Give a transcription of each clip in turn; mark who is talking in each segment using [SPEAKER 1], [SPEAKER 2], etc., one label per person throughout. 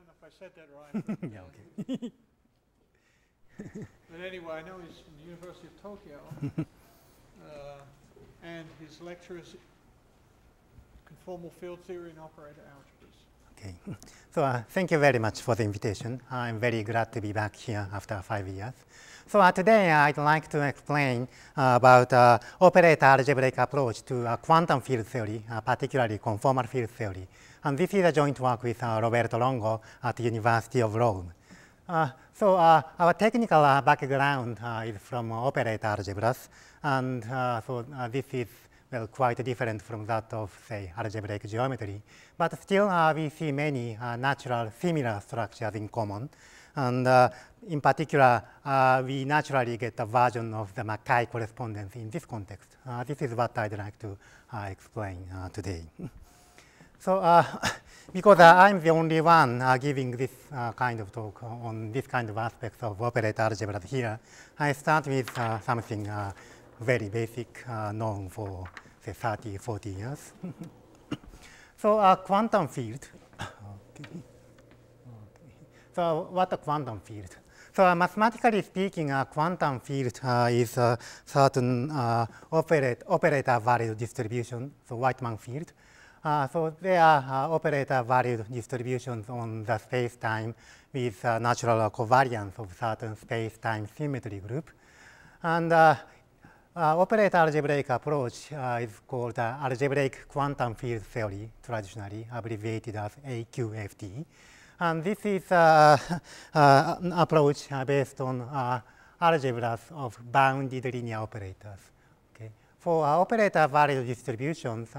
[SPEAKER 1] don't know if I said that right. yeah, okay. but anyway, I know he's from the University of Tokyo, uh, and his lecture is conformal field theory and operator algebras. Okay. So uh, thank you very much for the invitation. I'm very glad to be back here after five years. So uh, today uh, I'd like to explain uh, about uh, operator algebraic approach to quantum field theory, particularly conformal field theory. And this is a joint work with uh, Roberto Longo at the University of Rome. Uh, so uh, our technical background is from operator algebras. And so this is well, quite different from that of, say, algebraic geometry. But still, uh, we see many uh, natural similar structures in common. And uh, in particular, we naturally get a version of the Mackay correspondence in this context. this is what I'd like to explain today. So uh, because uh, I'm the only one uh, giving this uh, kind of talk on this kind of aspects of operator algebra here, I start with uh, something uh, very basic known for say 30, 40 years. so a quantum field. okay. Okay. So what a quantum field? So uh, mathematically speaking, a quantum field uh, is a certain operat operator value distribution, so Whiteman field. Uh, so there are uh, operator valued distributions on the space-time with uh, natural covariance of certain space-time symmetry group. And uh, uh, operator algebraic approach uh, is called algebraic quantum field theory, traditionally abbreviated as AQFT. And this is an approach based on algebras of bounded linear operators. Okay. For operator valued distributions,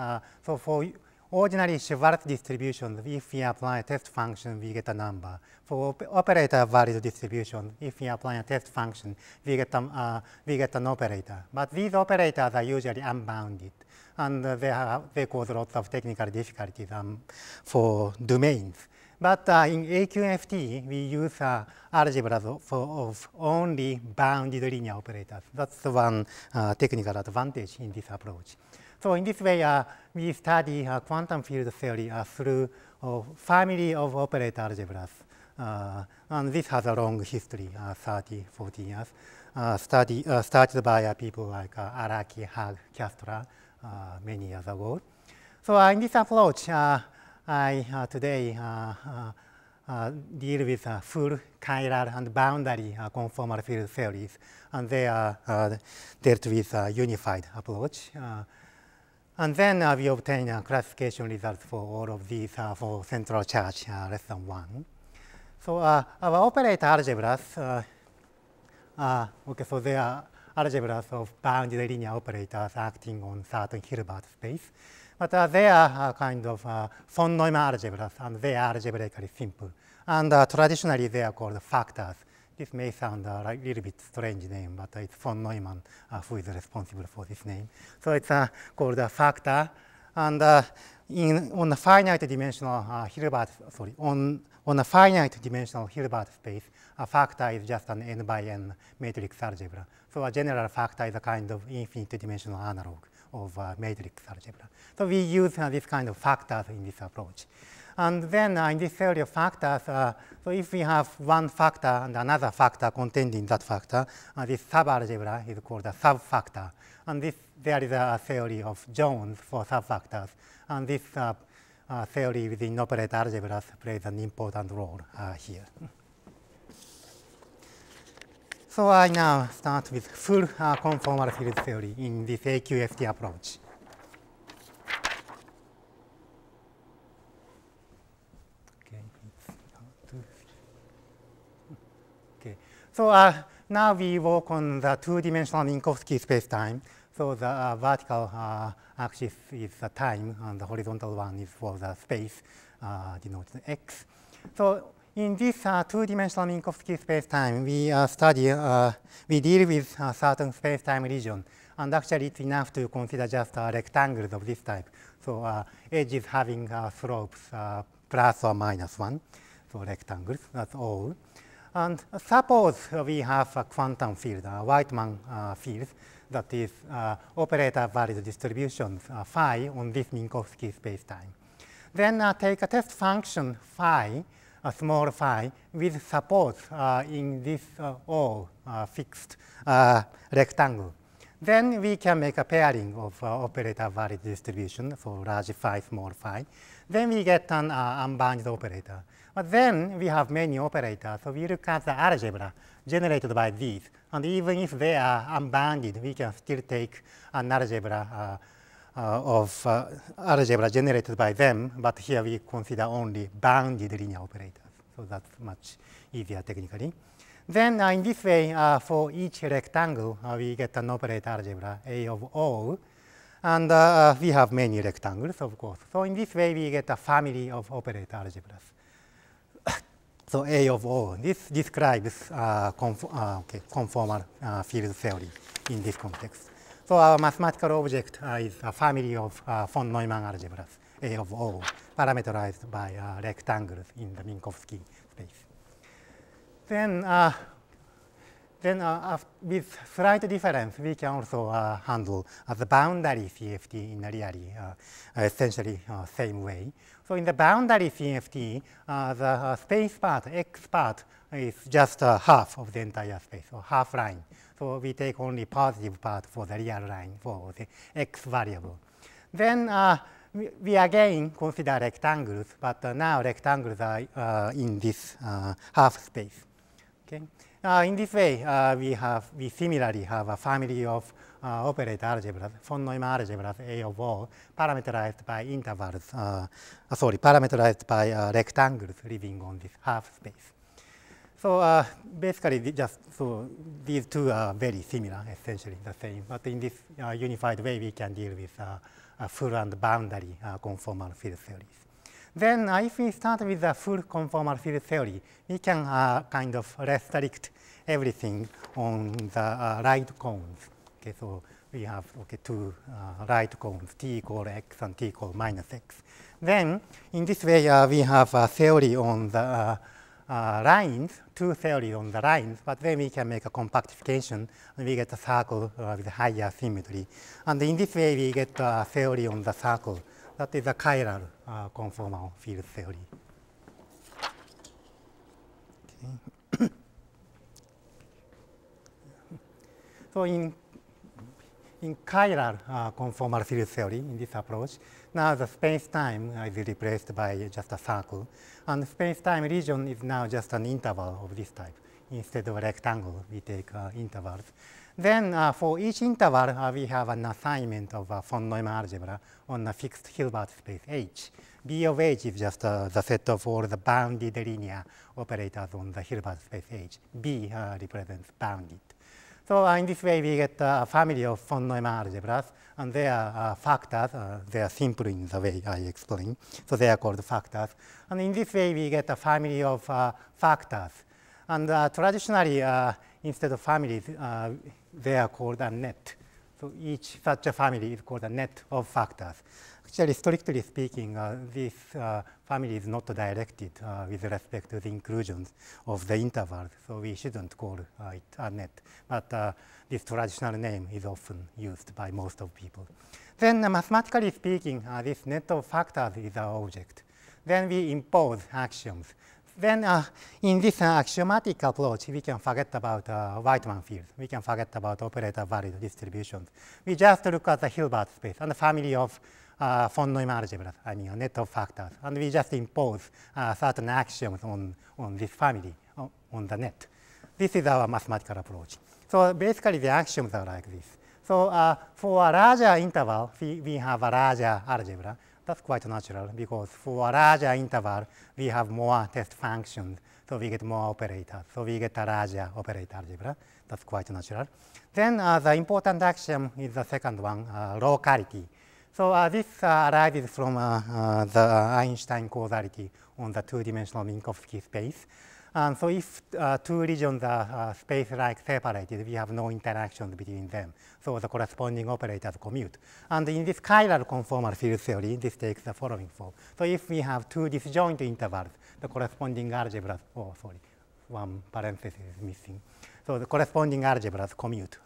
[SPEAKER 1] so for ordinary Schwarz distribution, if we apply a test function, we get a number. For op operator valued distribution, if we apply a test function, we get, a um, uh, we get an operator. But these operators are usually unbounded, and uh, they, have, they cause lots of technical difficulties um, for domains. But uh, in AQFT, we use uh, algebra of only bounded linear operators. That's the one uh, technical advantage in this approach. So in this way, uh, we study uh, quantum field theory uh, through a family of operator algebras. and this has a long history, 30, 40 years, study, started by people like Araki, Hag, Kastra, many years ago. So in this approach, I today uh, deal with uh, full chiral and boundary uh, conformal field theories, and they are dealt with a unified approach. And then uh, we obtain a classification results for all of these uh, for central charge uh, less than 1. So uh, our operator algebras, uh, okay, so they are algebras of bounded linear operators acting on certain Hilbert space. But they are kind of von Neumann algebras, and they are algebraically simple. And traditionally, they are called factors This may sound a little bit strange name, but it's von Neumann uh, who is responsible for this name. So it's uh, called a factor. And uh, in, on a finite dimensional uh, Hilbert, sorry, on, on a finite dimensional Hilbert space, a factor is just an n by n matrix algebra. So a general factor is a kind of infinite dimensional analog. of uh, matrix algebra. So we use uh, this kind of factors in this approach. And then uh, in this theory of factors, so if we have one factor and another factor contained in that factor, this subalgebra is called a subfactor. And this, there is a theory of Jones for subfactors. And this uh, theory within operator algebras plays an important role uh, here. So I now start with full uh, conformal field theory in this AQFT approach. Okay, so uh, now we work on the two-dimensional Minkowski spacetime. So the uh, vertical uh, axis is the time, and the horizontal one is for the space uh, denoted x. So in this uh, two-dimensional Minkowski space-time, we uh, study, uh, we deal with a uh, certain space-time region, and actually it's enough to consider just uh, rectangles of this type. So uh, edges having slopes plus or minus one, so rectangles, that's all. And suppose we have a quantum field, a Whiteman field, that is operator valued distributions phi on this Minkowski space-time. Then take a test function phi, a small phi with supports uh, in this uh, all uh, fixed rectangle. Then we can make a pairing of operator valid distribution for large phi, small phi. Then we get an unbounded operator. But then we have many operators, so we look at the algebra generated by these. And even if they are unbounded, we can still take an algebra uh, of uh, algebra generated by them, but here we consider only bounded linear operators. So that's much easier technically. Then uh, in this way, uh, for each rectangle, uh, we get an operator algebra A of O. And uh, we have many rectangles, of course. So in this way, we get a family of operator algebras. so A of O, this describes okay, conformal field theory in this context. So our mathematical object is a family of uh, von Neumann algebras, A of O, parameterized by rectangles in the Minkowski space. Then, uh, then uh, with slight difference, we can also handle the boundary CFT in a really essentially same way. So in the boundary CFT, the space part, x part, is just half of the entire space, or half line so we take only positive part for the real line for the x variable. Then uh, we, we, again consider rectangles, but uh, now rectangles are uh, in this uh, half space. Okay. Uh, in this way, uh, we have we similarly have a family of operator algebras, von Neumann algebras, A of O, parameterized by intervals, sorry, parameterized by rectangles living on this half space. So uh, basically, just so these two are very similar, essentially the same. But in this uh, unified way, we can deal with uh, full and boundary uh, conformal field theories. Then, uh, if we start with the full conformal field theory, we can uh, kind of restrict everything on the right cones. Okay, so we have okay, two right cones, t equal x and t equal minus x. Then, in this way, we have a theory on the uh, lines, two theories on the lines, but then we can make a compactification and we get a circle uh, with higher symmetry. And in this way, we get a theory on the circle. That is a chiral uh, conformal field theory. so in in chiral uh, conformal field theory in this approach, now the space-time is replaced by just a circle. And space-time region is now just an interval of this type. Instead of rectangle, we take uh, intervals. Then uh, for each interval, uh, we have an assignment of a uh, von Neumann algebra on a fixed Hilbert space H. B of H is just uh, the set of all the bounded linear operators on the Hilbert space H. B uh, represents bounded. So in this way, we get a family of von Neumann algebras and they are uh, factors. Uh, they are simple in the way I explain. So they are called factors. And in this way, we get a family of uh, factors. And traditionally, instead of families, they are called a net. So each such a family is called a net of factors. Actually, strictly speaking, uh, this uh, family is not directed uh, with respect to the inclusions of the intervals, so we shouldn't call uh, it a net. But uh, this traditional name is often used by most of people. Then, uh, mathematically speaking, this net of factors is our object. Then we impose axioms. Then, in this axiomatic approach, we can forget about uh, Whiteman fields. We can forget about operator-valued distributions. We just look at the Hilbert space and the family of uh, von Neumann algebra, I mean a net of factors. And we just impose uh, certain axioms on, on this family, on, on the net. This is our mathematical approach. So basically the axioms are like this. So uh, for a larger interval, we, we have a larger algebra. That's quite natural because for a larger interval, we have more test functions. So we get more operators. So we get a larger operator algebra. That's quite natural. Then uh, the important axiom is the second one, uh, locality. So uh, this uh, arises from uh, uh the uh, Einstein causality on the two-dimensional Minkowski space. And so if uh, two regions are space-like separated, we have no interactions between them. So the corresponding operators commute. And in this chiral conformal field theory, this takes the following form. So if we have two disjoint intervals, the corresponding algebras, oh, sorry, one parenthesis is missing. So the corresponding algebras commute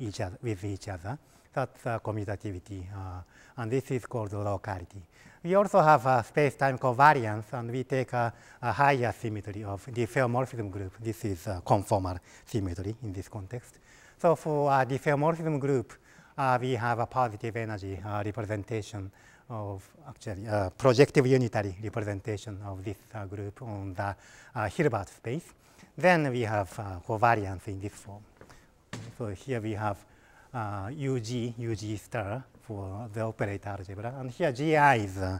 [SPEAKER 1] each other, with each other. That's uh, commutativity, uh, and this is called locality. We also have a space-time covariance, and we take a, a, higher symmetry of the diffeomorphism group. This is conformal symmetry in this context. So for uh, the diffeomorphism group, uh, we have a positive energy uh, representation of actually uh, projective unitary representation of this uh, group on the uh, Hilbert space. Then we have covariance in this form. So here we have uh, UG, UG star for the operator algebra. And here GI is uh,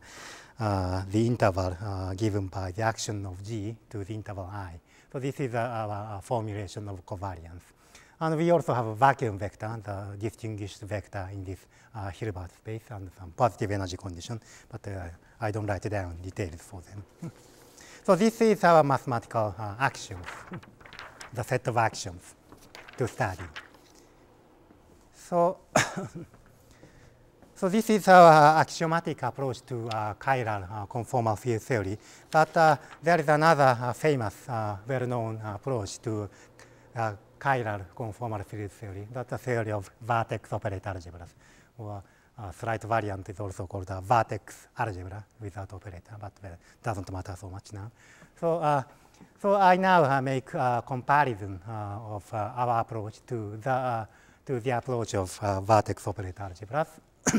[SPEAKER 1] uh, the interval uh, given by the action of G to the interval I. So this is our formulation of covariance. And we also have a vacuum vector, the distinguished vector in this uh, Hilbert space and some positive energy condition, but uh, I don't write down details for them. so this is our mathematical actions, the set of actions to study. So, so this is our axiomatic approach to uh, chiral uh, conformal field theory. But uh, there is another famous, well-known approach to chiral conformal field theory. That's the theory of vertex operator algebras, or a slight variant is also called a vertex algebra without operator, but well, doesn't matter so much now. So. So I now uh, make a comparison uh, of uh, our approach to the to the approach of uh, vertex operator algebras.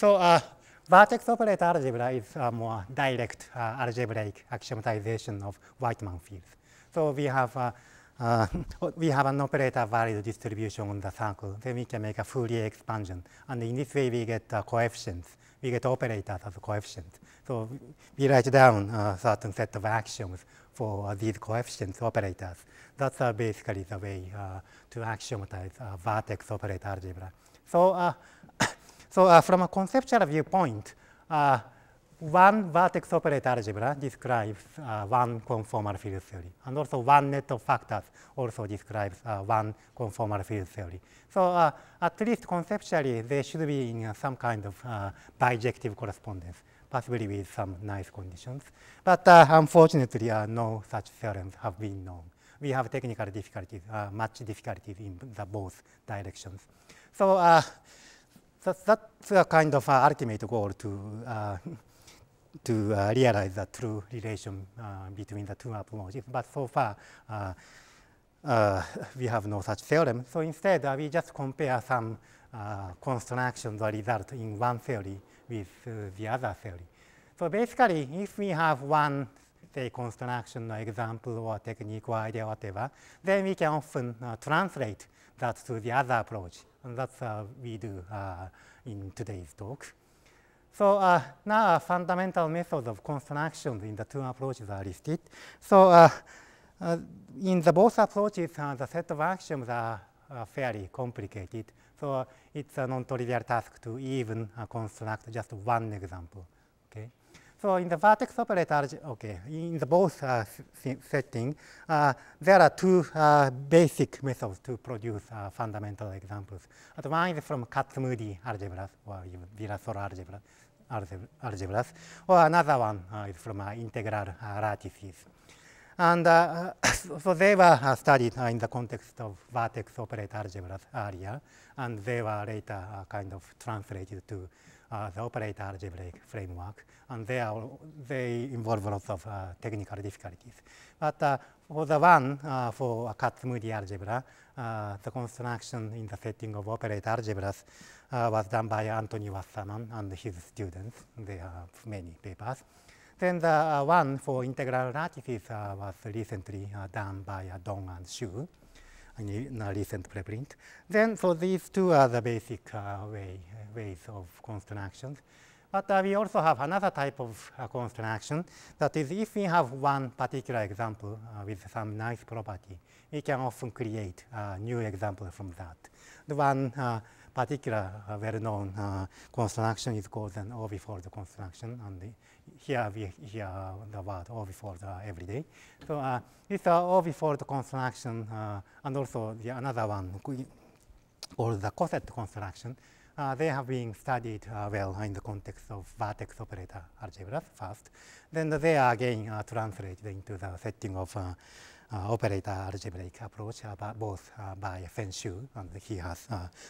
[SPEAKER 1] so uh, vertex operator algebra is a more direct uh, algebraic axiomatization of Whiteman fields. So we have uh, uh we have an operator valid distribution on the circle, then we can make a Fourier expansion. And in this way, we get uh, coefficients. We get operators as coefficients. So we write down a uh, certain set of axioms for uh, these coefficients operators. That's uh, basically the way uh, to axiomatize vertex operator algebra. So, so from a conceptual viewpoint, one vertex operator algebra describes uh, one conformal field theory, and also one net of factors also describes uh, one conformal field theory. So uh, at least conceptually, they should be in some kind of bijective correspondence. possibly with some nice conditions. But uh, unfortunately, uh, no such theorems have been known. We have technical difficulties, uh, much difficulties in the both directions. So uh, that, that's a kind of uh, ultimate goal to uh, to uh, realize the true relation uh, between the two approaches. But so far, uh, uh, we have no such theorem. So instead, uh, we just compare some uh, constructions or results in one theory with uh, the other theory. So basically, if we have one, say, construction or example or technique or idea, whatever, then we can often uh, translate that to the other approach. And that's what we do uh, in today's talk. So uh, now fundamental methods of construction in the two approaches are listed. So uh, uh, in the both approaches, uh, the set of axioms are fairly complicated. So it's a non-trivial task to even construct just one example. Okay. So in the vertex operator, okay, in the both uh, setting, uh, there are two uh, basic methods to produce uh, fundamental examples. But one is from Katsumudi algebras or Virasoro algebra, algebras, or another one uh, is from uh, integral lattices. And uh, so they were uh, studied uh, in the context of vertex operator algebras earlier, and they were later uh, kind of translated to the operator algebraic framework, and they, are, they involve lots of technical difficulties. But for the one for moody algebra, the construction in the setting of operator algebras was done by Anthony Wasserman and his students. They have many papers. Then the uh, one for integral relativities uh, was recently uh, done by Dong and Xu in a recent preprint. Then, so these two are the basic way, ways of constructions. But uh, we also have another type of uh, construction, that is if we have one particular example uh, with some nice property, we can often create a new example from that. The one particular well-known construction is called an orbifold construction, and here we hear the word ovifold uh, every day. So uh, it's an ovifold construction uh, and also the another one called the coset construction. Uh, they have been studied uh, well in the context of vertex operator algebras first. Then they are again translated into the setting of uh, operator algebraic approach, uh, both uh, by Feng Shu, and he has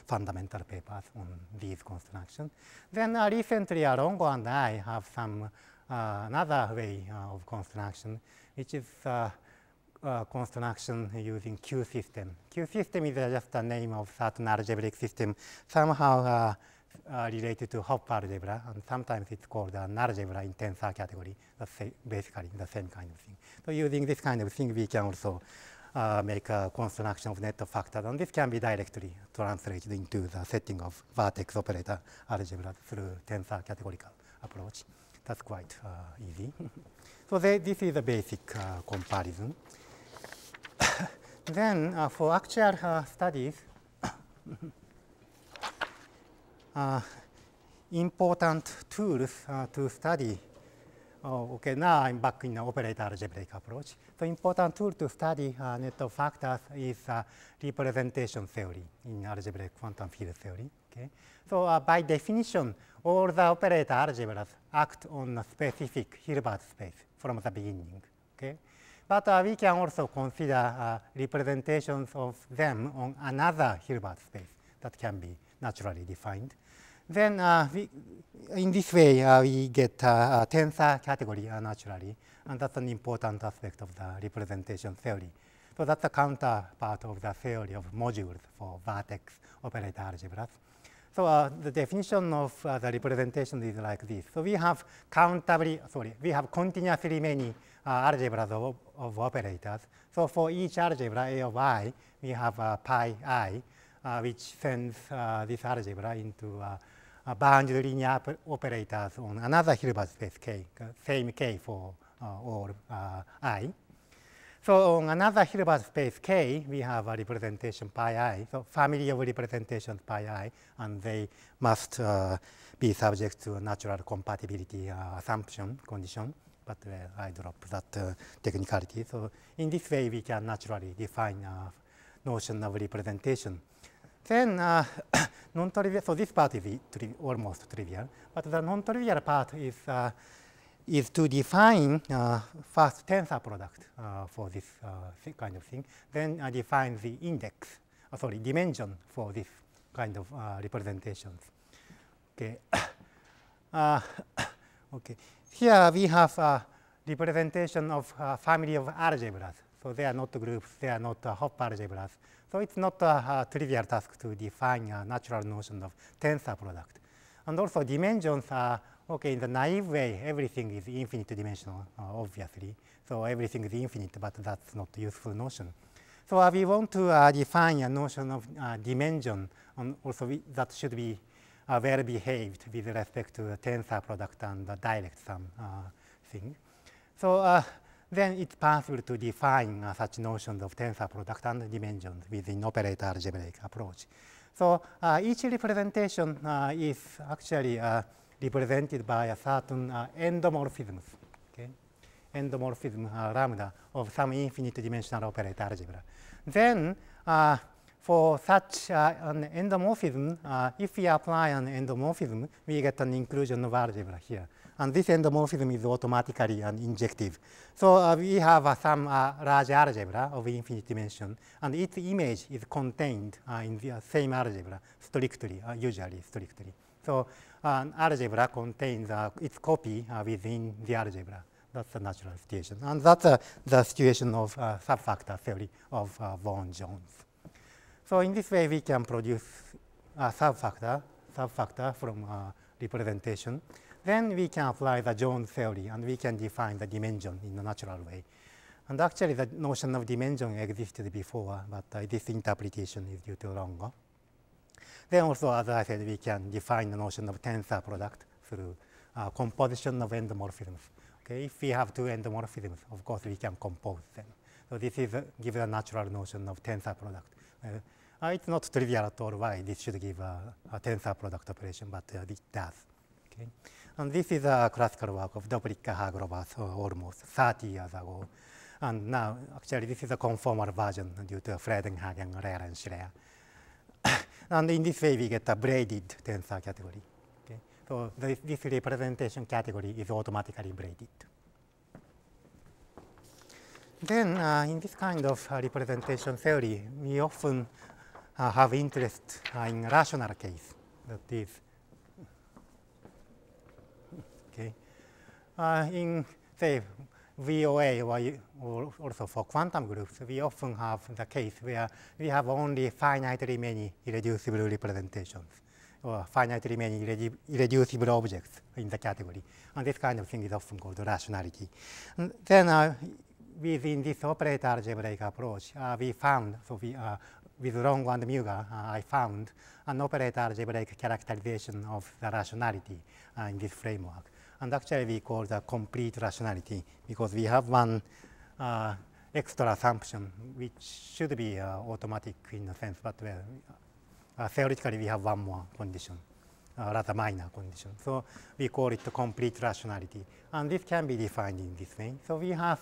[SPEAKER 1] fundamental papers on these constructions. Then recently, Arongo and I have some another way of construction, which is uh, construction using Q system. Q system is uh, just the name of certain algebraic system. Somehow uh, uh, related to Hopf algebra, and sometimes it's called an algebra in tensor category. That's basically the same kind of thing. So using this kind of thing, we can also uh, make a construction of net o factors, f and this can be directly translated into the setting of vertex operator algebra through tensor categorical approach. That's quite uh, easy. so they, this is a basic uh, comparison. then for actual studies, uh, important tools uh, to study. Oh, okay, now I'm back in the operator algebraic approach. the important tool to study uh, net of factors is uh, representation theory in algebraic quantum field theory. Okay? So uh, by definition, all the operator algebras act on a specific Hilbert space from the beginning. Okay? But uh, we can also consider uh, representations of them on another Hilbert space that can be naturally defined. Then uh, we, in this way, uh, we get uh, tensor category naturally, and that's an important aspect of the representation theory. So that's the counterpart of the theory of modules for vertex operator algebras. So uh, the definition of uh, the representation is like this. So we have countably, sorry, we have continuously many uh, algebras of, of, operators. So for each algebra A of i, we have pi i, which sends this algebra into uh, boundary linear op operators on another Hilbert space K, uh, same K for all uh, uh, i. So on another Hilbert space K, we have a representation pi i, so family of representations pi i, and they must uh, be subject to natural compatibility uh, assumption condition, but uh, I drop that technicality. So in this way, we can naturally define a notion of representation then uh, non-trivial, so this part is tri almost trivial, but the non-trivial part is, uh, is to define uh, first tensor product uh, for this uh, th kind of thing, then uh, define the index, sorry, dimension for this kind of representations. Okay. okay. Here we have a representation of family of algebras. So they are not groups, they are not uh, Hopf algebras, so it's not a, a trivial task to define a natural notion of tensor product. And also dimensions are, okay, in the naive way, everything is infinite dimensional, uh, obviously. So everything is infinite, but that's not a useful notion. So uh, we want to uh, define a notion of uh, dimension, and also we, that should be uh, well behaved with respect to tensor product and the direct sum uh, thing. So then it's possible to define uh, such notions of tensor product and dimensions within operator algebraic approach. So uh, each representation uh, is actually uh, represented by a certain uh, endomorphism, okay? endomorphism uh, lambda of some infinite dimensional operator algebra. Then for such an endomorphism, if we apply an endomorphism, we get an inclusion of algebra here and this endomorphism is automatically an injective. So uh, we have uh, some uh, large algebra of infinite dimension, and its image is contained uh, in the uh, same algebra, strictly, uh, usually strictly. So an algebra contains its copy within the algebra. That's the natural situation. And that's the situation of subfactor theory of von Jones. So in this way, we can produce a subfactor, subfactor from representation then we can apply the Jones theory and we can define the dimension in a natural way. And actually the notion of dimension existed before, but uh, this interpretation is due to Longo. Then also, as I said, we can define the notion of tensor product through uh, composition of endomorphisms. Okay, if we have two endomorphisms, of course we can compose them. So this is uh, a natural notion of tensor product. Uh, it's not trivial at all why this should give a, a tensor product operation, but uh, it does. Okay. And this is a classical work of Dobrika Hagrova, almost 30 years ago. And now, actually, this is a conformal version due to Fredenhagen Rare, and Schreier. and in this way, we get a braided tensor category. Okay? So this, this representation category is automatically braided. Then, uh, in this kind of uh, representation theory, we often uh, have interest uh, in rational case, that is, Uh, in, say, VOA or, also for quantum groups, we often have the case where we have only finitely many irreducible representations or finitely many irreducible objects in the category. And this kind of thing is often called rationality. And then uh, within this operator algebraic approach, uh, we found, so we, uh, with Ron and Muga, uh, I found an operator algebraic characterization of the rationality uh, in this framework and actually we call the complete rationality because we have one uh, extra assumption which should be uh, automatic in a sense, but well, uh, theoretically we have one more condition, uh, rather minor condition. So we call it the complete rationality, and this can be defined in this way. So we have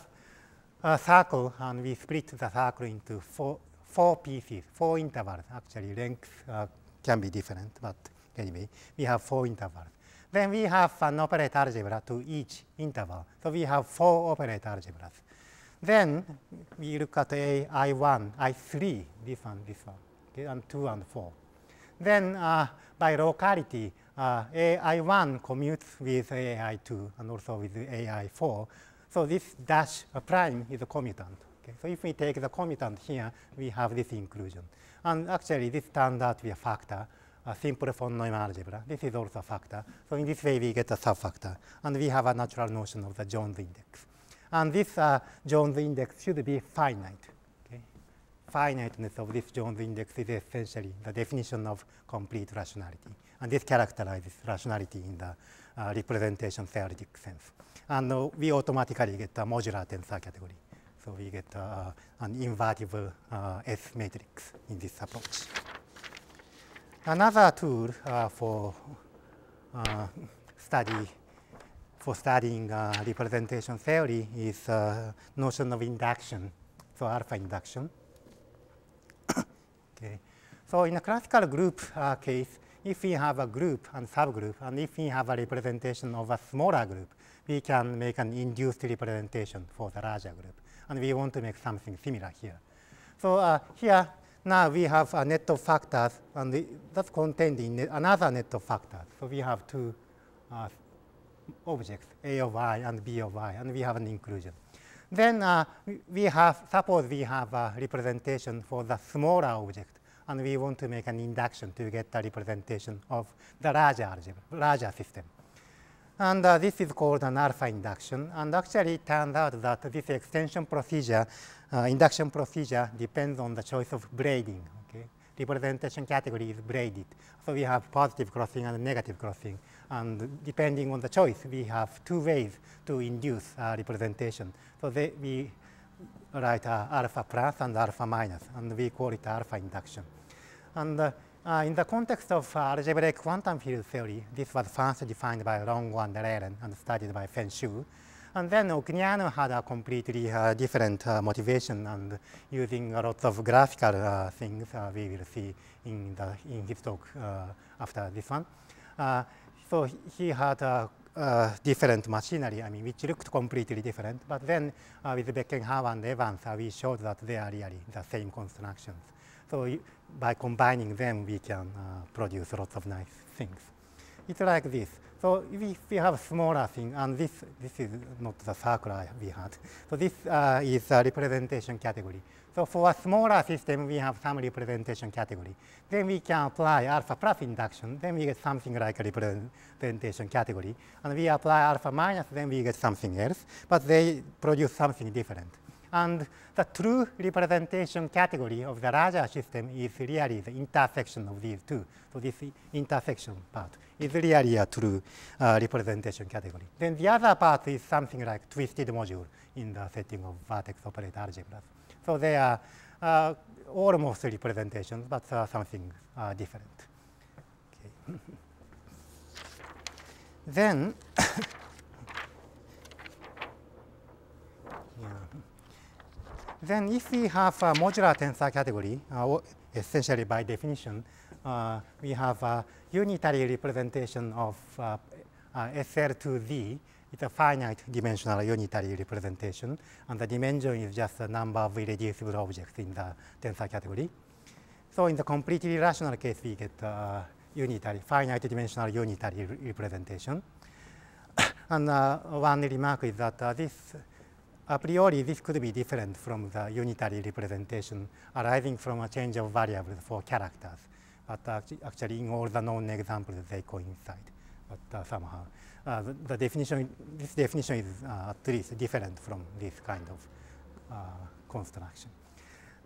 [SPEAKER 1] a circle, and we split the circle into four, four pieces, four intervals. Actually, length uh, can be different, but anyway, we have four intervals. Then we have an operator algebra to each interval. So we have four operator algebras. Then we look at A, I1, I3, this one, this one, okay, and 2 and 4. Then uh, by locality, uh, AI1 commutes with AI2 and also with AI4. So this dash prime is a commutant. Okay? So if we take the commutant here, we have this inclusion. And actually, this turns out to be a factor a simple von Neumann algebra. This is also a factor. So in this way, we get a subfactor. And we have a natural notion of the Jones index. And this uh, Jones index should be finite. Okay? Finiteness of this Jones index is essentially the definition of complete rationality. And this characterizes rationality in the uh, representation theoretic sense. And uh, we automatically get a modular tensor category. So we get uh, an invertible uh, S matrix in this approach another tool uh, for uh, study for studying uh, representation theory is notion of induction, so alpha induction. okay. So in a classical group case, if we have a group and subgroup, and if we have a representation of a smaller group, we can make an induced representation for the larger group. And we want to make something similar here. So uh, here, now we have a net of factors, and the, that's contained in another net of factors. So we have two uh, objects, A of i and B of i, and we have an inclusion. Then uh, we have, suppose we have a representation for the smaller object, and we want to make an induction to get the representation of the larger algebra, larger system. And uh, this is called an alpha induction. And actually, it turns out that this extension procedure, uh, induction procedure, depends on the choice of braiding. Okay? Representation category is braided. So we have positive crossing and negative crossing. And depending on the choice, we have two ways to induce uh, representation. So they, we write uh, alpha plus and alpha minus, and we call it alpha induction. And uh, uh, in the context of uh, algebraic quantum field theory, this was first defined by Longo and Rehlen and studied by Feng Shu. And then Okuniano had a completely uh, different uh, motivation and using a lot of graphical uh, things uh, we will see in, the, in his talk after this one. so he had a different machinery, I mean, which looked completely different. But then uh, with Beckenhauer and Evans, uh, we showed that they are really the same constructions. So by combining them, we can uh, produce lots of nice things. It's like this. So if we have a smaller thing, and this, this is not the circle we had. So this uh, is a representation category. So for a smaller system, we have some representation category. Then we can apply alpha plus induction. Then we get something like a representation category. And we apply alpha minus, then we get something else. But they produce something different. And the true representation category of the larger system is really the intersection of these two. So this intersection part is really a true uh, representation category. Then the other part is something like twisted module in the setting of vertex operator algebras. So they are uh, almost representations, but uh, something uh, different. Okay. then Then if we have a modular tensor category, uh, essentially by definition, uh, we have a unitary representation of uh, uh SL to Z. It's a finite dimensional unitary representation, and the dimension is just the number of irreducible objects in the tensor category. So in the completely rational case, we get uh, unitary, finite dimensional unitary representation. and uh, one remark is that this a priori, this could be different from the unitary representation arising from a change of variables for characters. But actually, in all the known examples, they coincide. But uh, somehow, uh, the, the, definition, this definition is uh, at least different from this kind of uh, construction.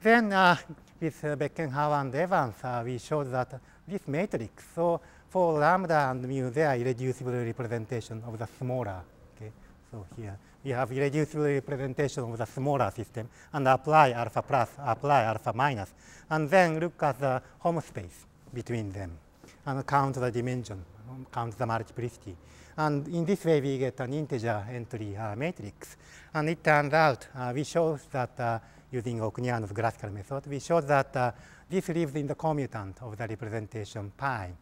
[SPEAKER 1] Then, uh, with uh, Beckenhauer and Evans, uh, we showed that this matrix, so for lambda and mu, they are irreducible representation of the smaller. Okay, so here you have the representation of the smaller system and apply alpha plus, apply alpha minus, and then look at the home space between them and count the dimension, count the multiplicity. And in this way, we get an integer entry uh, matrix. And it turns out, uh, we show that uh, using Okunian's graphical method, we show that uh, this lives in the commutant of the representation pi.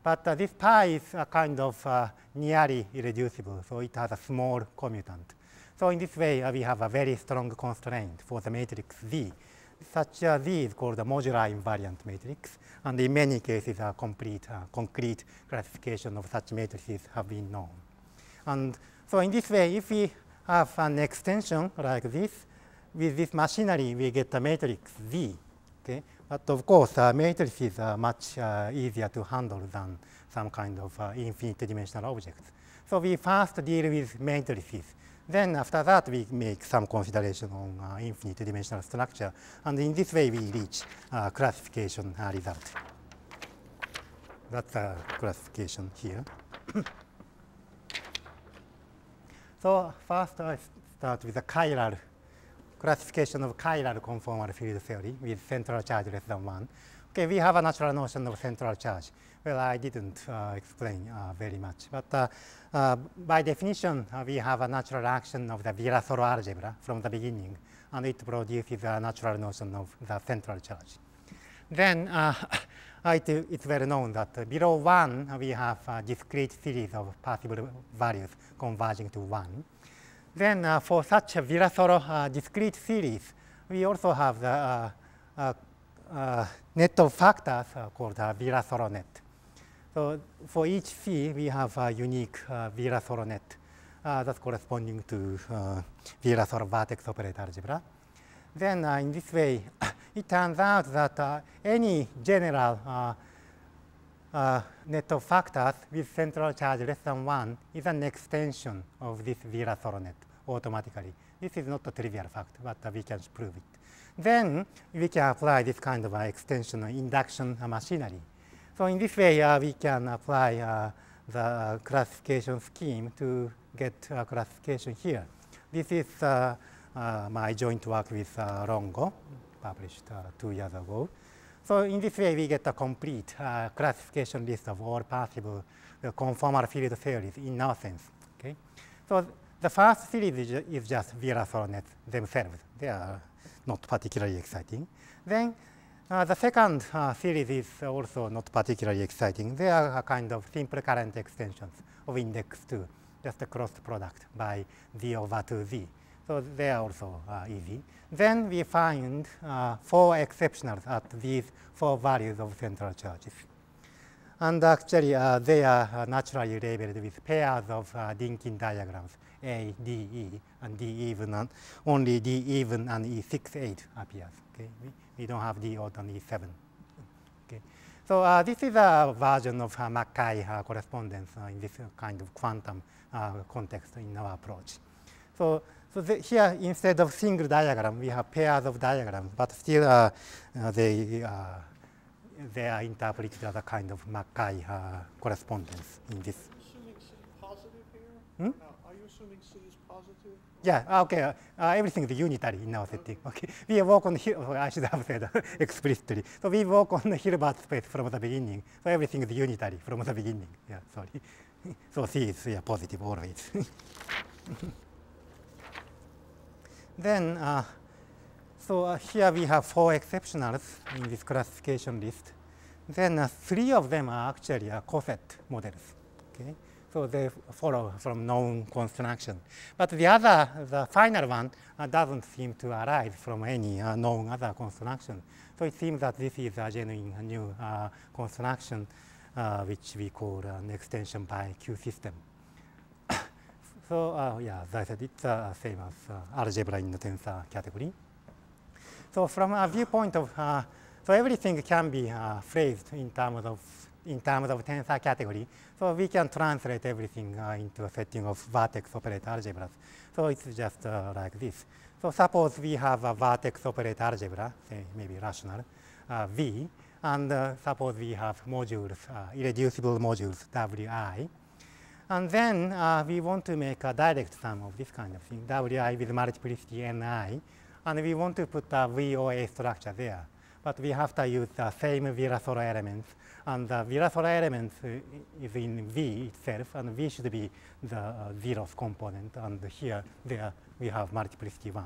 [SPEAKER 1] But uh, this pi is a kind of uh, nearly irreducible, so it has a small commutant. So in this way, uh, we have a very strong constraint for the matrix Z. Such a Z is called the modular invariant matrix, and in many cases, a complete, uh, concrete classification of such matrices have been known. And so in this way, if we have an extension like this, with this machinery, we get a matrix Z. Okay? But of course, uh, matrices are much uh, easier to handle than some kind of uh, infinite dimensional objects. So we first deal with matrices Then after that, we make some consideration on uh, infinite dimensional structure. And in this way, we reach uh, classification uh, result. That's the classification here. so first, I start with the chiral classification of chiral conformal field theory with central charge less than one. Okay, we have a natural notion of central charge. Well, I didn't uh, explain uh, very much, but uh, uh by definition, uh, we have a natural action of the Virasoro algebra from the beginning, and it produces a natural notion of the central charge. Then uh, it, it's well known that below 1, we have a discrete series of possible values converging to 1. Then for such a Virasoro discrete series, we also have the net of factors called a Virasoro net. So for each phi, we have a unique uh, net uh, that's corresponding to uh, Vira vertex operator algebra. Then uh, in this way, it turns out that uh, any general uh, net of factors with central charge less than 1 is an extension of this Virasoro net automatically. This is not a trivial fact, but uh, we can prove it. Then we can apply this kind of uh, extension uh, induction uh, machinery. So in this way, uh, we can apply the classification scheme to get a classification here. This is my joint work with Rongo, published two years ago. So in this way, we get a complete uh, classification list of all possible uh, conformal field theories in our sense. Okay? So the first series is just VLSOLNet themselves. They are not particularly exciting. Then uh, the second uh, series is also not particularly exciting. They are a kind of simple current extensions of index 2, just a cross product by z over 2z. So they are also uh, easy. Then we find uh, four exceptionals at these four values of central charges. And actually, uh, they are uh, naturally labeled with pairs of Dinkin diagrams a, D, E, and D even, and only D even and E6, 8 appears. Okay? We, we don't have D odd and E7. Okay? So uh, this is a version of uh, Mackay uh, correspondence uh, in this uh, kind of quantum uh, context in our approach. So, so here, instead of single diagram, we have pairs of diagrams, but still uh, they, they are interpreted as a kind of Mackay correspondence in this. Assuming positive here? Hmm? positive? Yeah, okay. Uh, everything is unitary in our setting. Okay. We work on, I should have said explicitly. So we work on the Hilbert space from the beginning. So everything is unitary from the beginning. Yeah, sorry. so C is yeah, positive always. then, uh, so uh, here we have four exceptionals in this classification list. Then uh, three of them are actually a uh, coset models. Okay. So they follow from known construction. But the other, the final one, uh, doesn't seem to arise from any uh, known other construction. So it seems that this is a genuine uh, new uh, construction, uh, which we call an extension by Q system. so uh, yeah, as I said, it's the same as algebra in the tensor category. So from a viewpoint of, so everything can be phrased in terms of in terms of tensor category. So we can translate everything uh, into a setting of vertex operator algebras. So it's just uh, like this. So suppose we have a vertex operator algebra, say maybe rational, uh, V, and uh, suppose we have modules, uh, irreducible modules, Wi. And then uh, we want to make a direct sum of this kind of thing, Wi with multiplicity Ni, and we want to put a VOA structure there. But we have to use the same Virasoro elements and the Virasoro element uh, is in V itself, and V should be the uh, zeroth component. And here, there, we have multiplicity 1.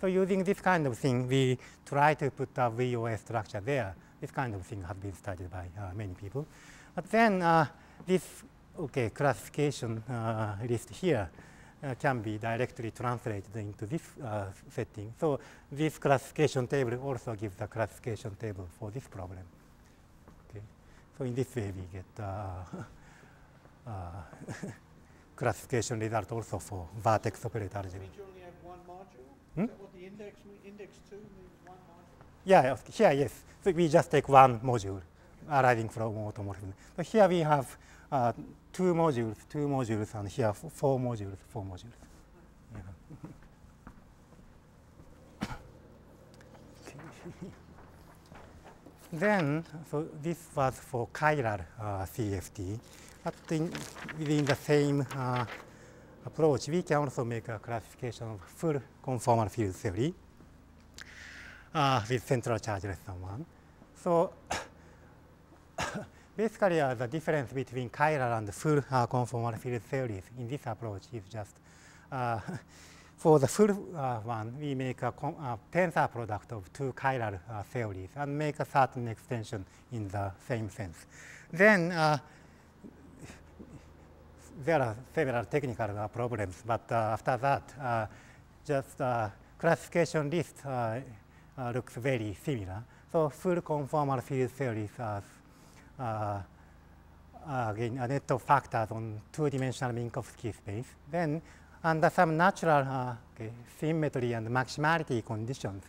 [SPEAKER 1] So using this kind of thing, we try to put a VOS structure there. This kind of thing has been studied by uh, many people. But then uh, this okay, classification uh, list here uh, can be directly translated into this setting. So this classification table also gives a classification table for this problem. So in this way we get uh, uh, classification result also for vertex operator algebra. Did you only have one module? Hmm? Is that what the index, index 2 means one module? Yeah, here, yes. So we just take one module arriving from automorphism. So here we have uh, two modules, two modules, and here four modules, four modules. Yeah. Then, so this was for chiral uh, CFD, but in, within the same uh, approach, we can also make a classification of full conformal field theory uh, with central chargeless one. So basically, uh, the difference between chiral and full uh, conformal field theories in this approach is just uh, For the full uh, one, we make a, a, uh, tensor product of two chiral uh, theories and make a certain extension in the same sense. Then there are several technical uh, problems, but uh, after that, uh, just classification list looks very similar. So full conformal field theories are again a net of factors on two-dimensional Minkowski space. Then under some natural uh, okay, symmetry and maximality conditions,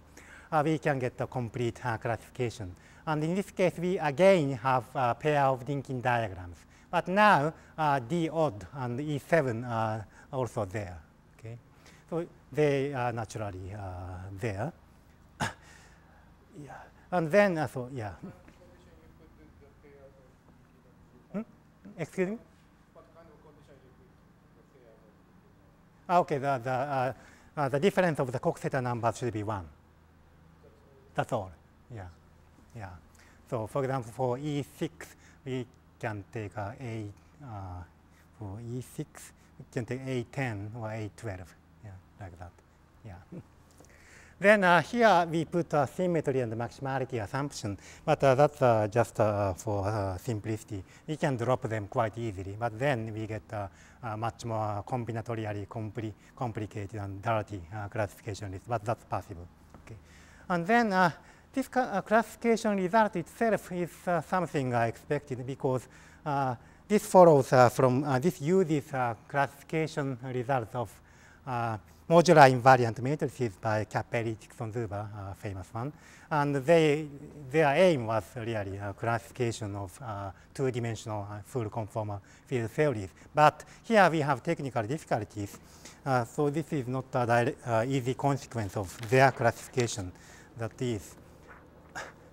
[SPEAKER 1] uh, we can get a complete uh, classification. And in this case, we again have a uh, pair of linking diagrams. But now, uh, D odd and E7 are also there. Okay? So they are naturally uh, there. yeah. And then, uh, so yeah. Hmm? Excuse me? Ah, okay, the, the, uh, uh, the difference of the Coxeter theta should be 1. That's all. Yeah. Yeah. So for example, for E6, we can take uh, A, for E6, we can take A10 or A12. Yeah, like that. Yeah. Then uh, here we put uh, symmetry and maximality assumption, but uh, that's uh, just uh, for uh, simplicity. We can drop them quite easily, but then we get much more combinatorially compli complicated and dirty classification list, but that's possible. Okay. And then this classification result itself is something I expected because this follows from, this uses classification results of modular invariant matrices by Capelli, Dixon, Zuber, uh, famous one. And they, their aim was really a classification of uh, two-dimensional uh, full conformal field theories. But here we have technical difficulties. so this is not an easy consequence of their classification. That is,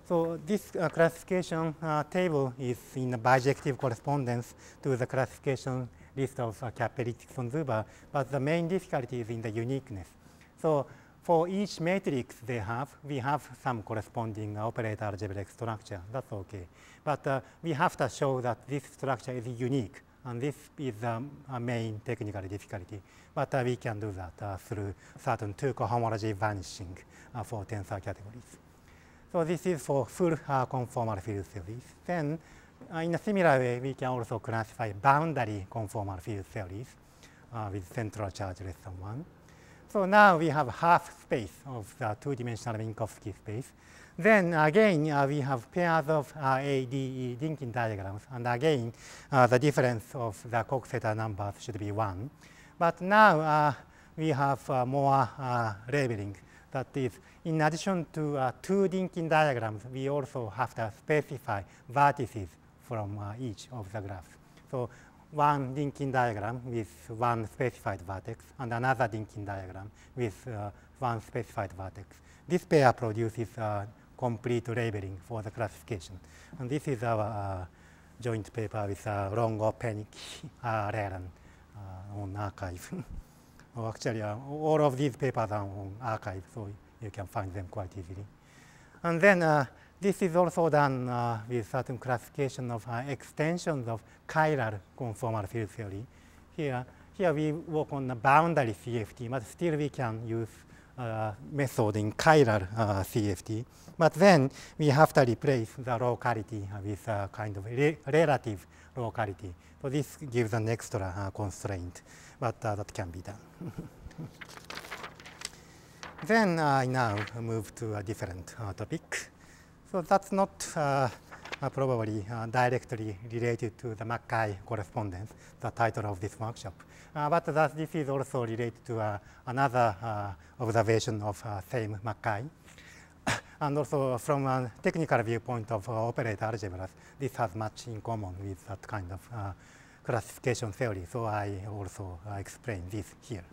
[SPEAKER 1] so this uh, classification uh, table is in a bijective correspondence to the classification list of uh, capitalistic s o n z u b a but the main difficulty is in the uniqueness. So for each matrix they have, we have some corresponding operator algebraic structure. That's okay. But uh, we have to show that this structure is unique. And this is the um, main technical difficulty. But uh, we can do that uh, through certain two cohomology vanishing uh, for tensor categories. So this is for full conformal field theories. Then Uh, in a similar way, we can also classify boundary conformal field theories uh, with central charge less than 1. So now we have half space of the two-dimensional Minkowski space. Then again, uh, we have pairs of uh, ADE Dinkin diagrams. And again, uh, the difference of the Coxeter numbers should be 1. But now uh, we have more labeling. That is, in addition to two Dinkin diagrams, we also have to specify vertices from uh, each of the graphs. So one linking diagram with one specified vertex and another linking diagram with uh, one specified vertex. This pair produces a complete labeling for the classification. And this is our uh, joint paper with uh, long Penick, uh, uh, on archive. Oh, actually, uh, all of these papers are on archive, so you can find them quite easily. And then this is also done uh, with certain classification of uh, extensions of chiral conformal field theory. Here, here we work on the boundary CFT, but still we can use uh, method in chiral uh, CFT. But then we have to replace the locality with a kind of re relative locality. So this gives an extra uh, constraint, but uh, that can be done. then I uh, now move to a different uh, topic. So that's not uh, uh, probably uh, directly related to the Mackay correspondence, the title of this workshop. but that this is also related to another observation of same Mackay. and also from a technical viewpoint of operator algebras, this has much in common with that kind of classification theory. So I also explain this here.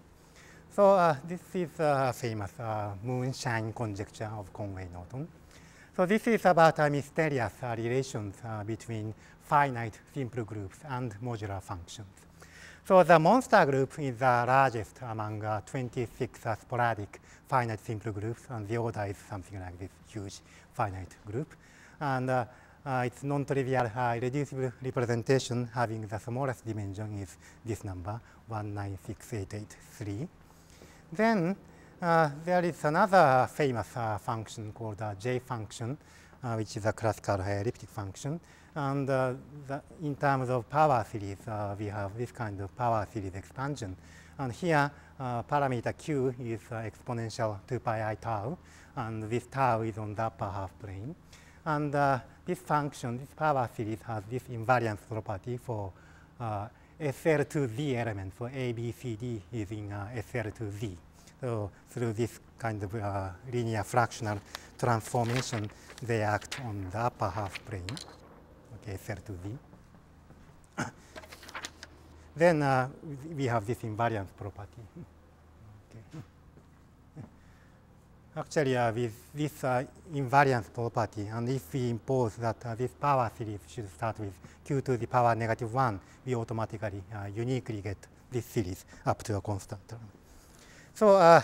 [SPEAKER 1] So uh, this is a uh, famous uh, moonshine conjecture of Conway Norton. So this is about a mysterious uh, relations uh, between finite simple groups and modular functions. So the monster group is the largest among uh, 26 sporadic finite simple groups, and the order is something like this huge finite group. And uh, uh, its non-trivial irreducible representation having the smallest dimension is this number, one nine six eight eight three. Then uh, there is another famous uh, function called the uh, J function, uh, which is a classical elliptic function. And uh, the, in terms of power series, we have this kind of power series expansion. And here, parameter q is exponential 2 pi i tau, and this tau is on the upper half plane. And this function, this power series, has this invariance property for SL two Z element. for A, B, C, D is in SL two Z. So through this kind of uh, linear fractional transformation, they act on the upper half plane, okay, cell to Z. then uh, we have this invariance property. Actually, uh, with this uh, invariance property, and if we impose that uh, this power series should start with q to the power negative 1, we automatically uh, uniquely get this series up to a constant term. So uh,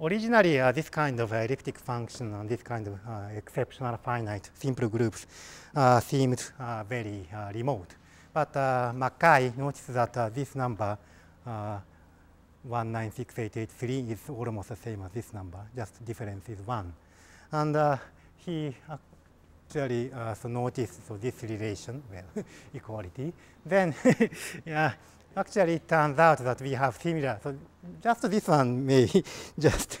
[SPEAKER 1] originally uh, this kind of elliptic function and this kind of uh, exceptional finite simple groups uh, seemed uh, very uh, remote. But uh, Mackay noticed that uh, this number one nine six eight eight three, is almost the same as this number, just difference is 1. And he actually so noticed so this relation, well, equality. Then yeah, Actually, it turns out that we have similar. So just this one may just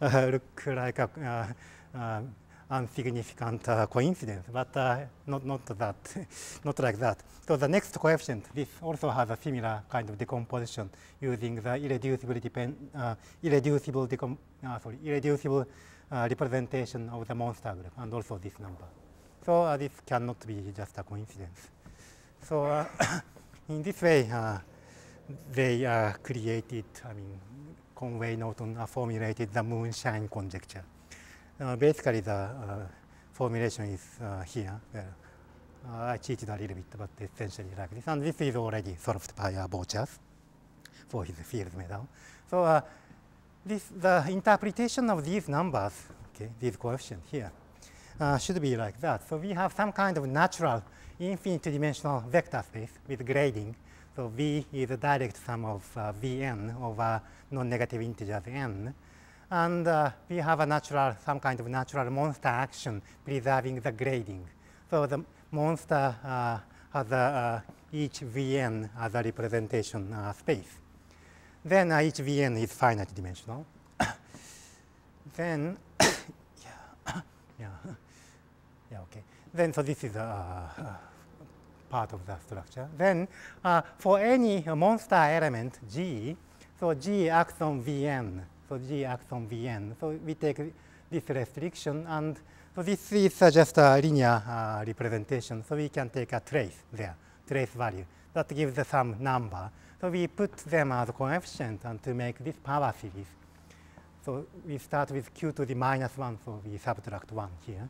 [SPEAKER 1] uh, look like a uh, uh, uh coincidence, but uh, not not that, not like that. So the next coefficient, this also has a similar kind of decomposition using the irreducible depend, uh, irreducible decom, sorry, irreducible representation of the monster group, and also this number. So this cannot be just a coincidence. So in this way they uh, created, I mean, Conway Norton uh, formulated the moonshine conjecture. Uh, basically, the uh, formulation is uh, here. Uh, I cheated a little bit, but essentially like this. And this is already solved by uh, Borchers for his field medal. So this, the interpretation of these numbers, okay, these coefficients here, uh, should be like that. So we have some kind of natural infinite dimensional vector space with grading so V is a direct sum of uh, Vn over non-negative integers n. And uh, we have a natural, some kind of natural monster action preserving the grading. So the monster uh, has a, uh, each Vn as a representation uh, space. Then uh, each Vn is finite dimensional. then, yeah, yeah, yeah, okay. Then so this is a part of the structure. Then uh, for any monster element G, so G acts on Vn, so G acts on Vn. So we take this restriction and so this is uh, just a linear uh, representation. So we can take a trace there, trace value. That gives some number. So we put them as coefficients and to make this power series. So we start with q to the minus 1, so we subtract 1 here.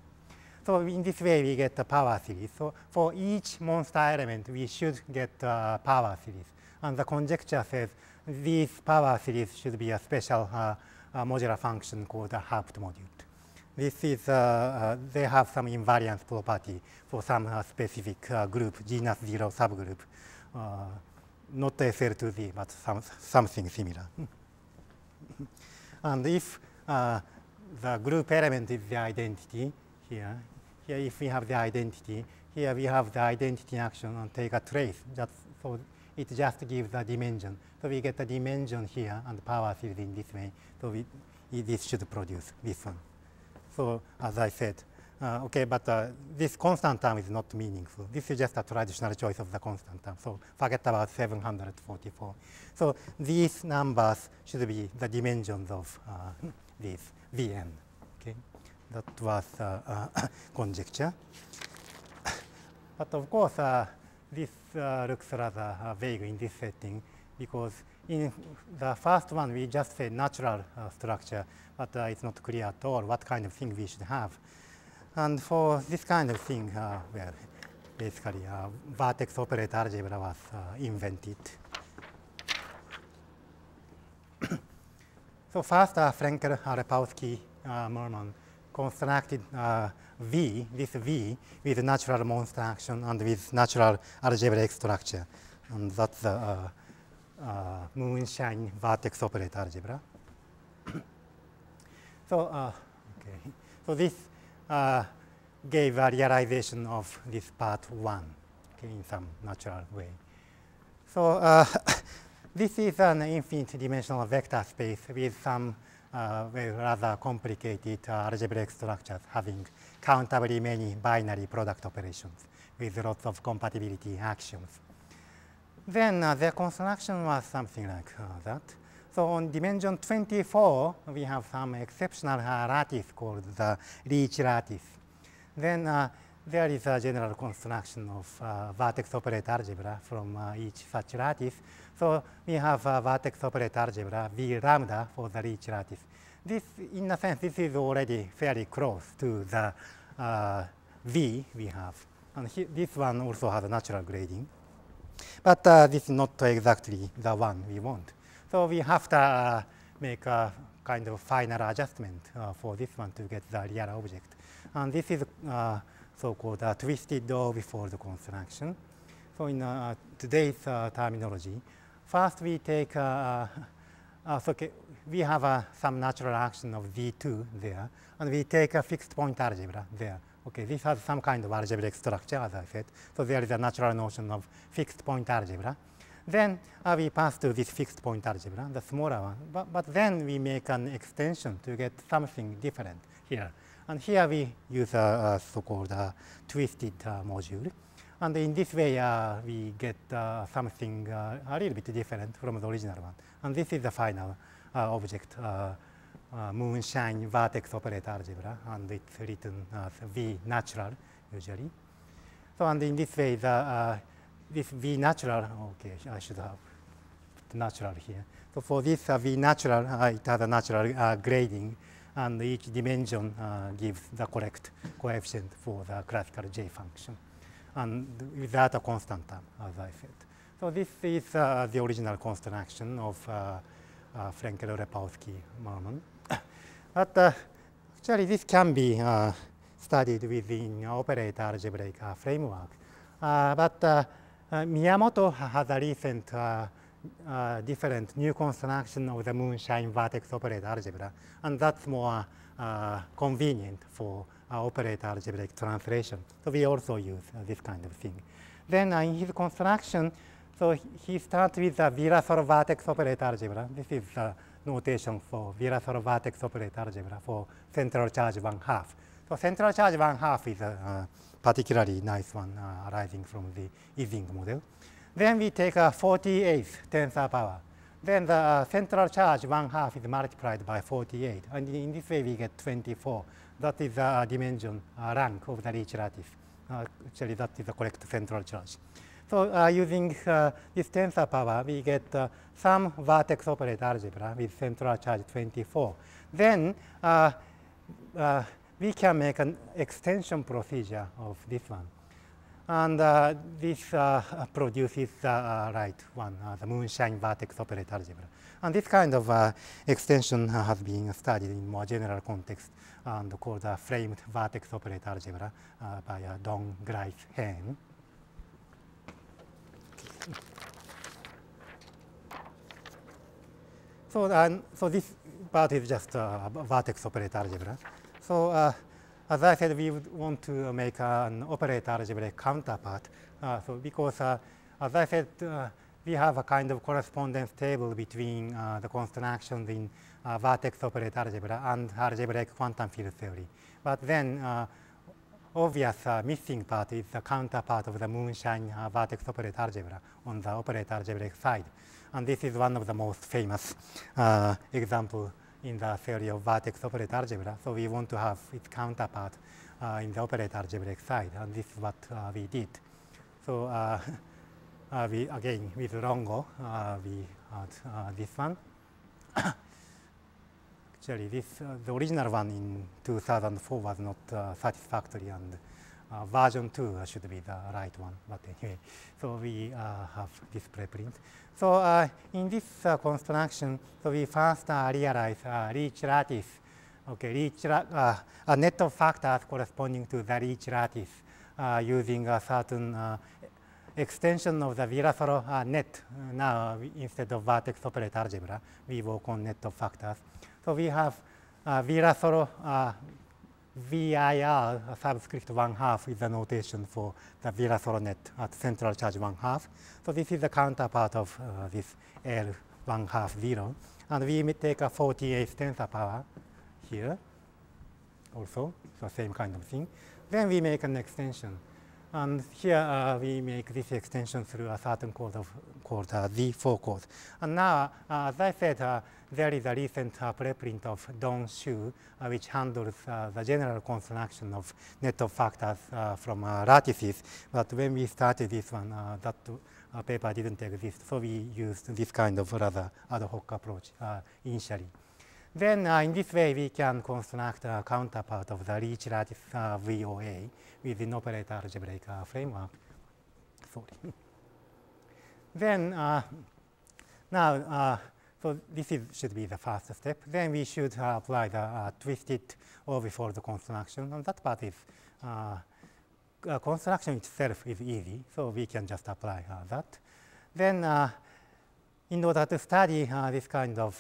[SPEAKER 1] So in this way, we get the power series. So for each monster element, we should get a power series. And the conjecture says these power series should be a special uh, uh modular function called a Haupt module. This is, uh, uh, they have some invariance property for some uh, specific uh, group, genus 0 subgroup. not SL2Z, but some, something similar. and if the group element is the identity here, here, if we have the identity, here we have the identity action and take a trace. Just so it just gives the dimension. So we get the dimension here and power field in this way. So we, this should produce this one. So as I said, uh, okay, but uh, this constant term is not meaningful. This is just a traditional choice of the constant term. So forget about 744. So these numbers should be the dimensions of uh, this Vn that was uh, conjecture. But of course, uh, this uh, looks rather vague in this setting because in the first one, we just say natural structure, but it's not clear at all what kind of thing we should have. And for this kind of thing, well, basically vertex operator algebra was invented. so first, Frankel, Rapowski, uh, Mormon constructed uh, V, this V, with natural monster action and with natural algebraic structure. And that's the uh, uh, moonshine vertex operator algebra. so, uh, okay. so this uh, gave a realization of this part one okay, in some natural way. So uh, this is an infinite dimensional vector space with some uh, rather complicated uh, algebraic structures having countably many binary product operations with lots of compatibility actions. Then uh, their construction was something like uh, that. So on dimension 24, we have some exceptional lattice called the Leach lattice. Then there is a general construction of uh, vertex operator algebra from uh, each such lattice. So we have a uh, vertex operator algebra, V lambda, for the each lattice. This, in a sense, this is already fairly close to the uh, V we have. And he, this one also has a natural grading. But uh, this is not exactly the one we want. So we have to uh, make a kind of final adjustment uh, for this one to get the real object. And this is so-called uh, twisted door before the construction. So in uh, today's uh, terminology, first we take, uh, uh, uh so we have uh, some natural action of v 2 there, and we take a fixed point algebra there. Okay, this has some kind of algebraic structure, as I said. So there is a natural notion of fixed point algebra. Then uh, we pass to this fixed point algebra, the smaller one, but, but then we make an extension to get something different here. And here we use a, a so-called uh, twisted uh, module. And in this way, uh, we get uh, something uh, a little bit different from the original one. And this is the final uh, object, moonshine vertex operator algebra, and it's written as V natural, usually. So, and in this way, the, this V natural, okay, I should have natural here. So for this uh, V natural, uh, it has a natural uh, grading and each dimension uh, gives the correct coefficient for the classical J function, and without a constant term, uh, as I said. So this is uh, the original constant action of Frenkel-Lepowski moment. but actually, this can be studied within operator algebraic framework. but Miyamoto has a recent different new construction of the moonshine vertex operator algebra, and that's more uh, convenient for uh, operator algebraic translation. So we also use uh, this kind of thing. Then uh, in his construction, so he starts with the Virasoro vertex operator algebra. This is the notation for Virasoro vertex operator algebra for central charge one half. So central charge one half is a uh, particularly nice one arising from the Ising model. Then we take a 48th tensor power. Then the uh, central charge, one half, is multiplied by 48. And in this way, we get 24. That is the uh, dimension uh, rank of the rich uh, lattice. actually, that is the correct central charge. So uh, using uh, this tensor power, we get some vertex operator algebra with central charge 24. Then we can make an extension procedure of this one. And uh, this uh, produces the uh, right one, uh, the moonshine vertex operator algebra. And this kind of uh, extension has been studied in more general context and called the framed vertex operator algebra uh, by Don Greif Hain. So, um, so this part is just vertex operator algebra. So as I said, we would want to make an operator algebraic counterpart. Uh, so because, uh, as I said, uh, we have a kind of correspondence table between the constant actions in vertex operator algebra and algebraic quantum field theory. But then obvious uh, missing part is the counterpart of the moonshine uh, vertex operator algebra on the operator algebraic side. And this is one of the most famous uh, example in the theory of vertex operator algebra. So we want to have its counterpart uh, in the operator algebraic side, and this is what uh, we did. So uh, uh we again with Longo, uh, we had uh, this one. Actually, this the original one in 2004 was not satisfactory, and uh, version 2 should be the right one, but anyway, so we uh, have this preprint. So uh, in this uh, construction, so we first uh, realize uh, reach lattice, okay, reach la a net of factors corresponding to the reach lattice using a certain extension of the Virasoro net. Now, instead of vertex operator algebra, we work on net of factors. So we have Virasoro VIR, subscript one half, is the notation for the Vira Solonet at central charge one half. So this is the counterpart of uh, this L one half zero. And we may take a 48 tensor power here also, so same kind of thing. Then we make an extension. And here uh, we make this extension through a certain chord of, called uh, Z4 chord. And now, uh, as I said, uh, there is a recent uh, preprint of Dong Xu, uh, which handles uh, the general construction of net of factors uh, from lattices. Uh, but when we started this one, uh, that paper didn't exist, so we used this kind of rather ad hoc approach initially. Then in this way, we can construct a counterpart of the rich lattice VOA with an operator algebraic framework. Sorry. then now, so this is, should be the first step. Then we should uh, apply the uh, twisted the construction. And that part is, uh, uh, construction itself is easy, so we can just apply uh, that. Then uh, in order to study this kind of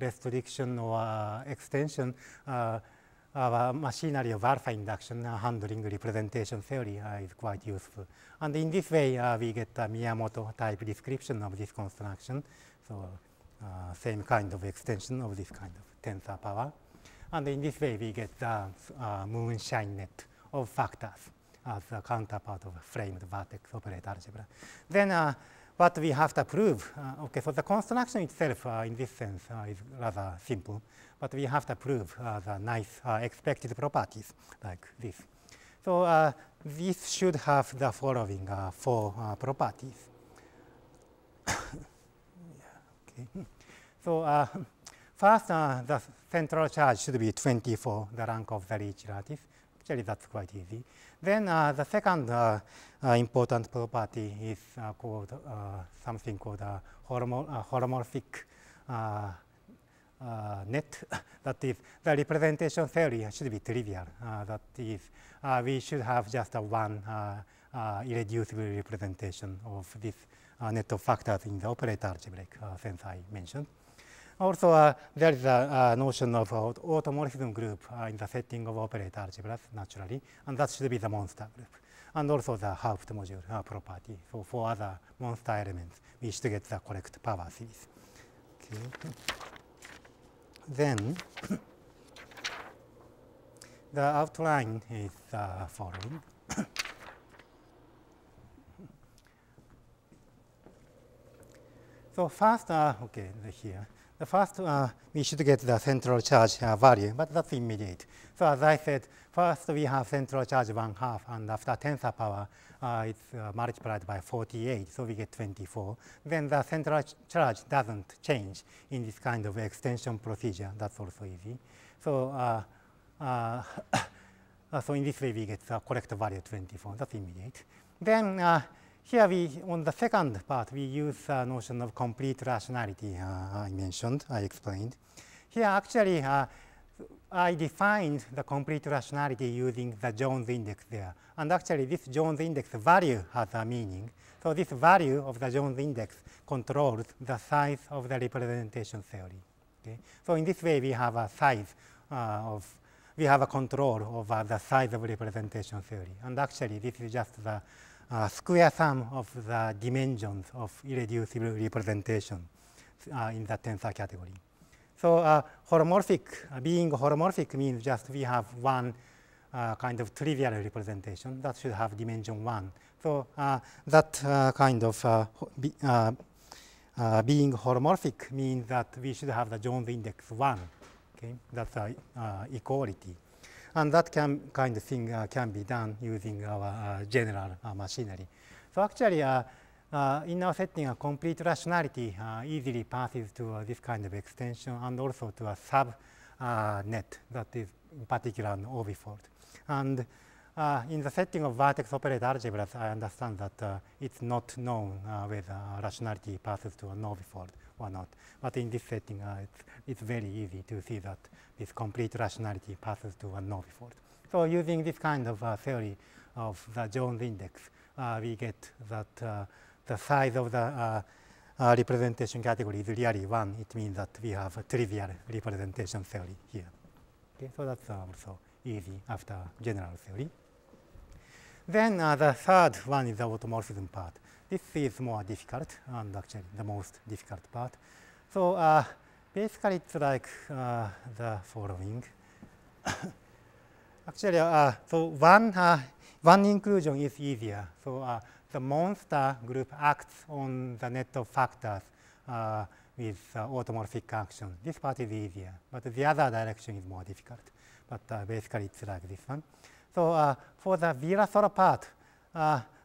[SPEAKER 1] restriction or extension, our machinery of alpha induction handling representation theory is quite useful. And in this way, we get a Miyamoto type description of this construction. So uh, same kind of extension of this kind of tensor power. And in this way, we get the uh, moonshine net of factors as a counterpart of framed vertex operator algebra. Then uh, what we have to prove, uh, okay, so the construction itself uh, in this sense is rather simple, but we have to prove the nice expected properties like this. So this should have the following four properties. Okay. So uh, first, uh, the central charge should be 20 for the rank of the leech relative. Actually, that's quite easy. Then uh, the second uh, uh, important property is uh, called something called a holomorphic net. that is, the representation theory should be trivial. that is, we should have just a one irreducible representation of this uh, of factors in the operator algebraic uh, sense I mentioned. Also, uh, there is a, a, notion of uh, automorphism group uh, in the setting of operator algebras, naturally, and that should be the monster group. And also the Haupt module uh, property. So for other monster elements, we should get the correct power series. Okay. Then, the outline is the uh, following. So first, uh, okay, here. The first, uh, we should get the central charge uh, value, but that's immediate. So as I said, first we have central charge 1 half, and after tensor power, uh, it's uh, multiplied by 48, so we get 24. Then the central ch charge doesn't change in this kind of extension procedure. That's also easy. So, uh, uh, uh, so in this way, we get the correct value 24. That's immediate. Then here we, on the second part, we use the notion of complete rationality uh, I mentioned, I explained. Here actually, uh, I defined the complete rationality using the Jones index there. And actually, this Jones index value has a meaning. So this value of the Jones index controls the size of the representation theory. Okay? So in this way, we have a size uh, of, we have a control over the size of representation theory. And actually, this is just the uh, square sum of the dimensions of irreducible representation uh, in the tensor category. So uh, holomorphic, uh, being holomorphic means just we have one uh, kind of trivial representation that should have dimension one. So uh, that kind of be, being holomorphic means that we should have the Jones index one. Okay, that's equality. And that can, kind of thing uh, can be done using our uh, general uh, machinery. So actually, uh, in our setting, a complete rationality uh, easily passes to uh, this kind of extension and also to a subnet that is in particular an orbifold. And in the setting of vertex operator algebras, I understand that it's not known whether rationality passes to an orbifold or not. But in this setting, uh, it's, it's very easy to see that this complete rationality passes to a null default. So using this kind of uh, theory of the Jones index, uh, we get that uh, the size of the uh, representation category is really 1. It means that we have a trivial representation theory here. Okay, so that's also easy after general theory. Then the third one is the automorphism part. This is more difficult and actually the most difficult part. So uh, basically it's like uh, the following. actually, uh, so one, uh, one inclusion is easier. So uh, the monster group acts on the net of factors uh, with automorphic action. This part is easier, but the other direction is more difficult. But basically it's like this one. So for the Virasoro part,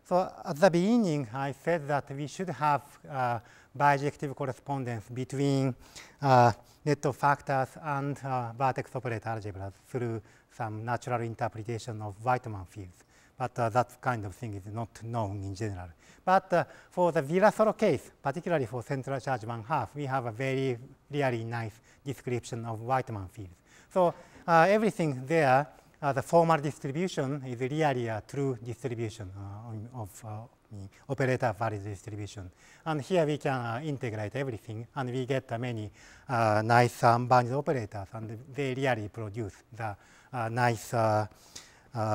[SPEAKER 1] so at the beginning, I said that we should have uh, bijective correspondence between uh, net of factors and uh, vertex operator algebras through some natural interpretation of Whiteman fields. But uh, that kind of thing is not known in general. But uh, for the Virasoro case, particularly for central charge one half, we have a very really nice description of Whiteman fields. So uh, everything there uh, the formal distribution is really a true distribution uh, of uh, operator value distribution. And here we can integrate everything, and we get many nice unbounded operators, and they really produce the nice uh,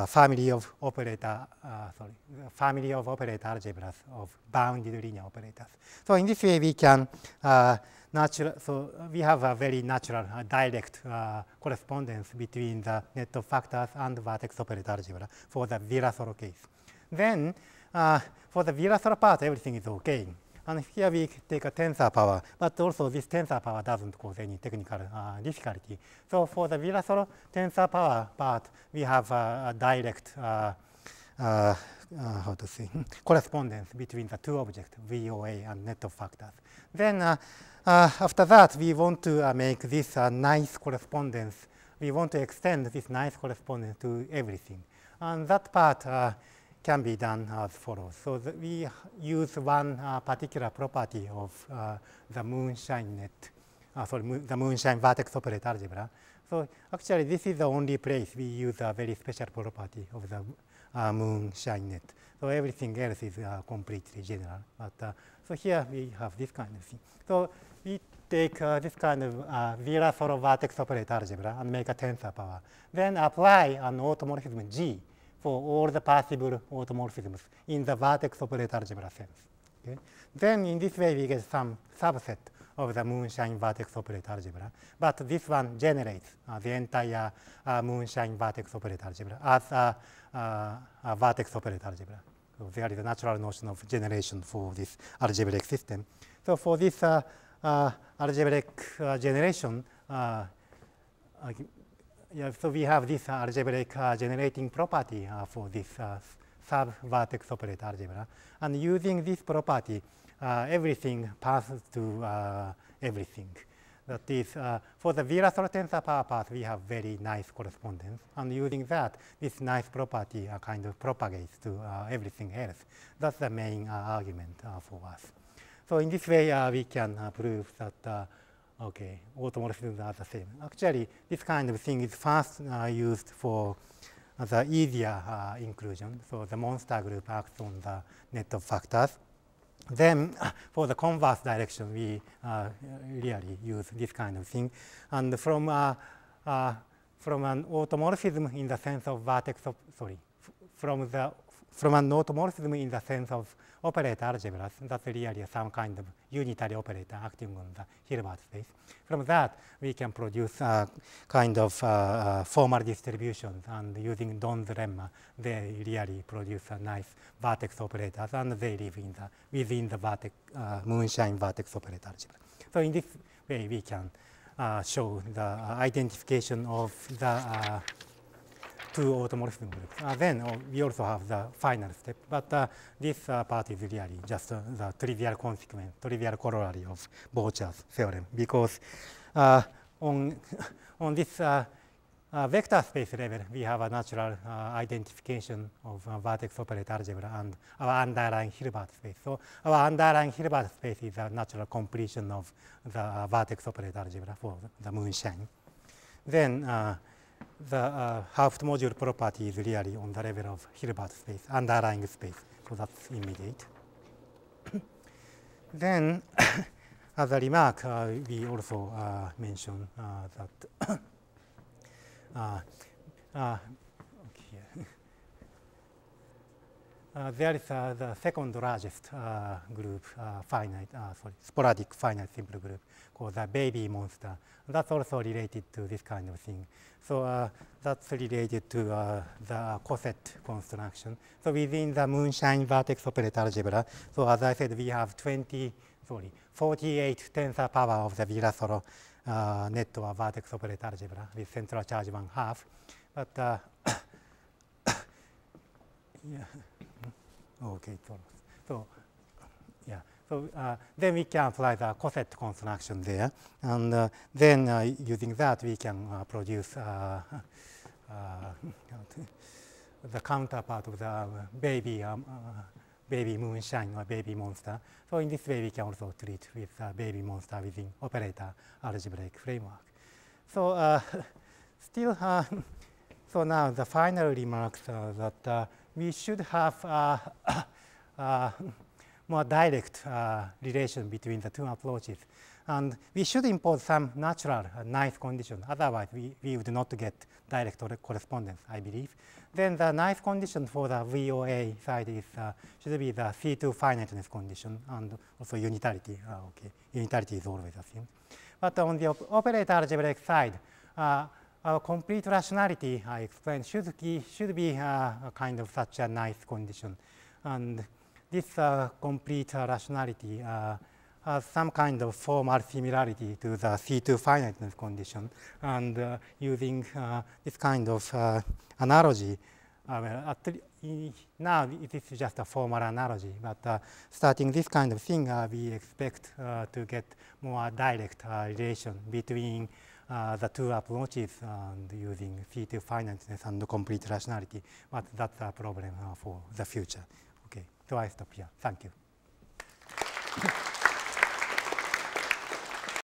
[SPEAKER 1] family of operator, uh, sorry, family of operator algebras of bounded linear operators. So in this way, we can uh, natural, so we have a very natural, uh, direct uh, correspondence between the net of factors and vertex operator algebra for the Virasoro case. Then uh, for the Virasoro part, everything is okay. And here we take a tensor power, but also this tensor power doesn't cause any technical uh, difficulty. So for the Virasoro tensor power part, we have a direct uh, uh, uh, how to say, correspondence between the two objects, VOA and net of factors. Then uh, uh, after that, we want to uh, make this nice correspondence. We want to extend this nice correspondence to everything. And that part uh, can be done as follows. So we use one uh, particular property of the moonshine net, uh, sorry, mo the moonshine vertex operator algebra. So actually, this is the only place we use a very special property of the uh, moonshine net. So everything else is uh, completely general. But uh, so here we have this kind of thing. So we take uh, this kind of uh, sort of vertex operator algebra and make a tensor power. Then apply an automorphism G for all the possible automorphisms in the vertex operator algebra sense. Okay? Then in this way we get some subset of the moonshine vertex operator algebra. But this one generates uh, the entire uh, moonshine vertex operator algebra as a uh, vertex operator algebra. So there is a natural notion of generation for this algebraic system. So for this uh, uh, algebraic uh, generation, uh, yeah, so we have this algebraic uh, generating property for this sub-vertex operator algebra. And using this property, everything passes to everything. That is, uh, for the Virasoro tensor path, we have very nice correspondence. And using that, this nice property uh, kind of propagates to uh, everything else. That's the main uh, argument uh, for us. So in this way, uh, we can prove that, okay, automorphisms are the same. Actually, this kind of thing is first used for the easier inclusion. So the monster group acts on the net of factors then uh, for the converse direction, we uh, really use this kind of thing. And from, uh, uh, from an automorphism in the sense of vertex of, sorry, from the from an automorphism in the sense of operator algebras. That's really some kind of unitary operator acting on the Hilbert space. From that, we can produce a kind of uh, uh formal distributions, and using Don's lemma, they really produce a nice vertex operators, and they live in the, within the vertex, uh, moonshine vertex operator algebra. So in this way, we can uh, show the identification of the uh, two automorphisms. Uh, then we also have the final step, but uh, this uh, part is really just uh, the trivial consequence, trivial corollary of Bochas theorem, because uh, on, on this uh, uh, vector space level, we have a natural uh, identification of u vertex operator algebra and our underlying Hilbert space. So our underlying Hilbert space is a natural completion of the uh, vertex operator algebra for the moonshine. Then uh, the uh, half module property is really on the level of Hilbert space, underlying space. So that's immediate. then, as a remark, uh, we also uh, mention uh, that uh, uh, there is uh, the second largest uh, group, finite, sorry, sporadic finite simple group called the baby monster. That's also related to this kind of thing. So that's related to the c o s e t construction. So within the moonshine vertex operator algebra, so as I said, we have 20, sorry, 48 tensor power of the Virasoro uh, net w or k vertex operator algebra with central charge one half. But yeah. Okay, so yeah, so uh, then we can apply the c o s e t construction there, and uh, then uh, using that we can uh, produce uh, uh, the counterpart of the baby um, uh, baby moonshine or baby monster. So in this way we can also treat with h baby monster within operator algebraic framework. So uh, still, uh, so now the final remarks uh, that we should have uh, more direct uh, relation between the two approaches. And we should impose some natural uh, nice condition. Otherwise, we, we would not get direct correspondence, I believe. Then the nice condition for the VOA side is, uh, should be the C2 finiteness condition and also unitarity. okay, unitarity is always assumed. But on the op operator algebraic side, uh, uh, complete rationality, I explained, should, be, should be a kind of such a nice condition. And this uh, complete uh, rationality uh, has some kind of formal similarity to the C2 finiteness condition. And using this kind of analogy, well, now this is just a formal analogy, but uh, starting this kind of thing, uh, we expect uh, to get more direct relation between uh, the two approaches and using feature finiteness and complete rationality, but that's a problem uh, for the future. Okay, so I stop here. Thank you.